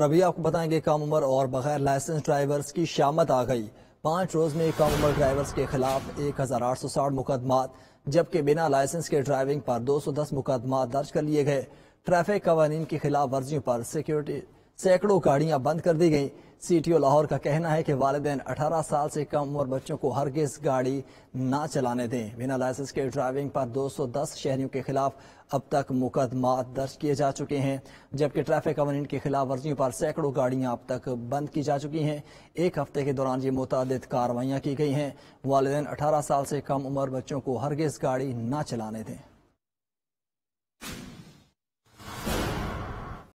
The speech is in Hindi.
और अभी आपको बताएंगे कम उम्र और बगैर लाइसेंस ड्राइवर्स की शामत आ गई पाँच रोज में कम उम्र ड्राइवर्स के खिलाफ एक हजार आठ सौ साठ मुकदमा जबकि बिना लाइसेंस के ड्राइविंग पर दो सौ दस मुकदमा दर्ज कर लिए गए ट्रैफिक कवानीन की खिलाफ वर्जियों पर सिक्योरिटी सैकड़ों गाड़ियां बंद कर दी गईं सीटीओ लाहौर का कहना है कि वालदेन 18 साल से कम उम्र बच्चों को हरगिज गाड़ी ना चलाने दें बिना लाइसेंस के ड्राइविंग पर 210 शहरियों के खिलाफ अब तक मुकदमा दर्ज किए जा चुके हैं जबकि ट्रैफिक कवानीन की खिलाफ वर्जियों पर सैकड़ों गाड़ियां अब तक बंद की जा चुकी हैं एक हफ्ते के दौरान ये मुतद कार्रवाइयाँ की गई हैं वालदेन अठारह साल से कम उम्र बच्चों को हरगिज गाड़ी ना चलाने दें